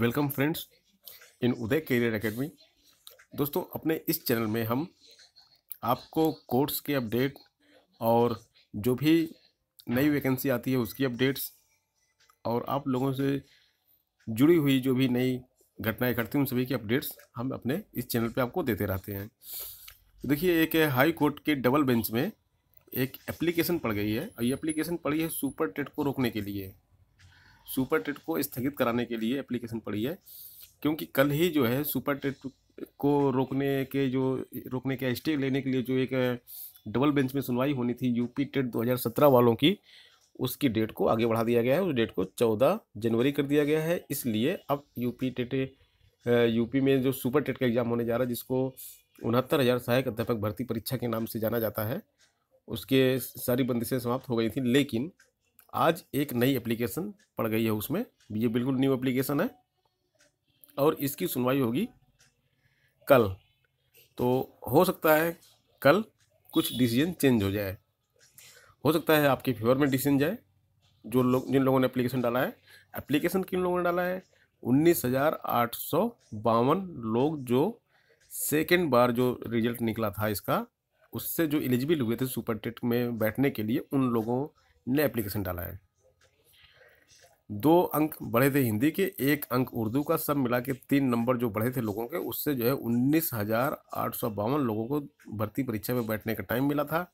welcome friends in Uday career academy दोस्तों अपने इस चैनल में हम आपको कोर्स के अपडेट और जो भी नई वैकेंसी आती है उसकी अपडेट्स और आप लोगों से जुड़ी हुई जो भी नई घटनाएं घटती हैं उन सभी की अपडेट्स हम अपने इस चैनल पे आपको देते रहते हैं देखिए एक हाई कोर्ट के डबल बेंच में एक एप्लीकेशन पड़ गई है और ये एप्लीकेशन पड़ी है सुपर टेट को रोकने के लिए सुपर टेट को स्थगित कराने के लिए एप्लीकेशन पड़ी है क्योंकि कल ही जो है सुपर टेट को रोकने के जो रोकने के स्टे लेने के लिए जो एक डबल बेंच में सुनवाई होनी थी यूपी टेट 2017 वालों की उसकी डेट को आगे बढ़ा दिया गया है उस डेट को 14 जनवरी कर दिया गया है इसलिए अब यूपी टेट यूपी में जो सुपर टेट का एग्ज़ाम होने जा रहा है जिसको उनहत्तर हज़ार सहायक अध्यापक भर्ती परीक्षा के नाम से जाना जाता है उसके सारी बंदिशें समाप्त हो गई थी लेकिन आज एक नई एप्लीकेशन पड़ गई है उसमें ये बिल्कुल न्यू एप्लीकेशन है और इसकी सुनवाई होगी कल तो हो सकता है कल कुछ डिसीजन चेंज हो जाए हो सकता है आपके फेवर में डिसीजन जाए जो लोग जिन लोगों ने एप्लीकेशन डाला है एप्लीकेशन किन लोगों ने डाला है उन्नीस हज़ार आठ सौ बावन लोग जो सेकेंड बार जो रिजल्ट निकला था इसका उससे जो एलिजिबल हुए थे सुपर टेट में बैठने के लिए उन लोगों नया एप्लीकेशन डाला है दो अंक बढ़े थे हिंदी के एक अंक उर्दू का सब मिला के तीन नंबर जो बढ़े थे लोगों के उससे जो है उन्नीस हज़ार आठ सौ बावन लोगों को भर्ती परीक्षा में बैठने का टाइम मिला था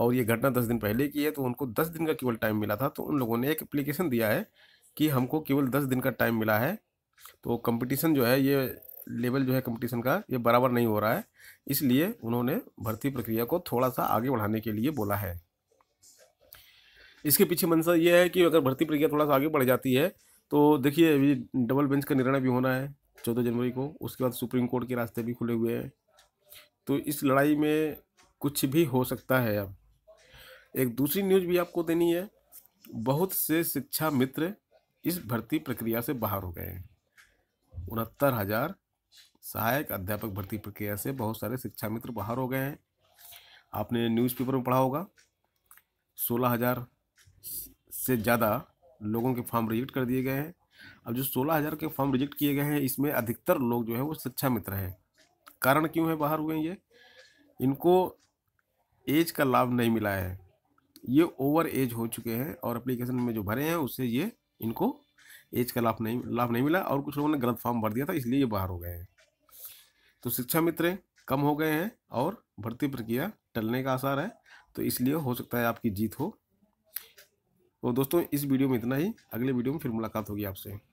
और ये घटना दस दिन पहले की है तो उनको दस दिन का केवल टाइम मिला था तो उन लोगों ने एक एप्लीकेशन दिया है कि हमको केवल दस दिन का टाइम मिला है तो कंपटीशन जो है ये लेवल जो है कंपटीशन का ये बराबर नहीं हो रहा है इसलिए उन्होंने भर्ती प्रक्रिया को थोड़ा सा आगे बढ़ाने के लिए बोला है इसके पीछे मंशा ये है कि अगर भर्ती प्रक्रिया थोड़ा सा आगे बढ़ जाती है तो देखिए अभी डबल बेंच का निर्णय भी होना है चौदह जनवरी को उसके बाद सुप्रीम कोर्ट के रास्ते भी खुले हुए हैं तो इस लड़ाई में कुछ भी हो सकता है अब एक दूसरी न्यूज भी आपको देनी है बहुत से शिक्षा मित्र इस भर्ती प्रक्रिया से बाहर हो गए हैं उनहत्तर हज़ार सहायक अध्यापक भर्ती प्रक्रिया से बहुत सारे शिक्षा मित्र बाहर हो गए हैं आपने न्यूज़पेपर में पढ़ा होगा सोलह हज़ार से ज़्यादा लोगों के फॉर्म रिजेक्ट कर दिए गए हैं अब जो सोलह हज़ार के फॉर्म रिजेक्ट किए गए हैं इसमें अधिकतर लोग जो है वो शिक्षा मित्र हैं कारण क्यों है बाहर हुए ये इनको एज का लाभ नहीं मिला है ये ओवर एज हो चुके हैं और एप्लीकेशन में जो भरे हैं उससे ये इनको एज का लाभ नहीं लाभ नहीं मिला और कुछ लोगों ने गलत फॉर्म भर दिया था इसलिए ये बाहर हो गए हैं तो शिक्षा मित्र कम हो गए हैं और भर्ती प्रक्रिया टलने का आसार है तो इसलिए हो सकता है आपकी जीत हो तो दोस्तों इस वीडियो में इतना ही अगले वीडियो में फिर मुलाकात होगी आपसे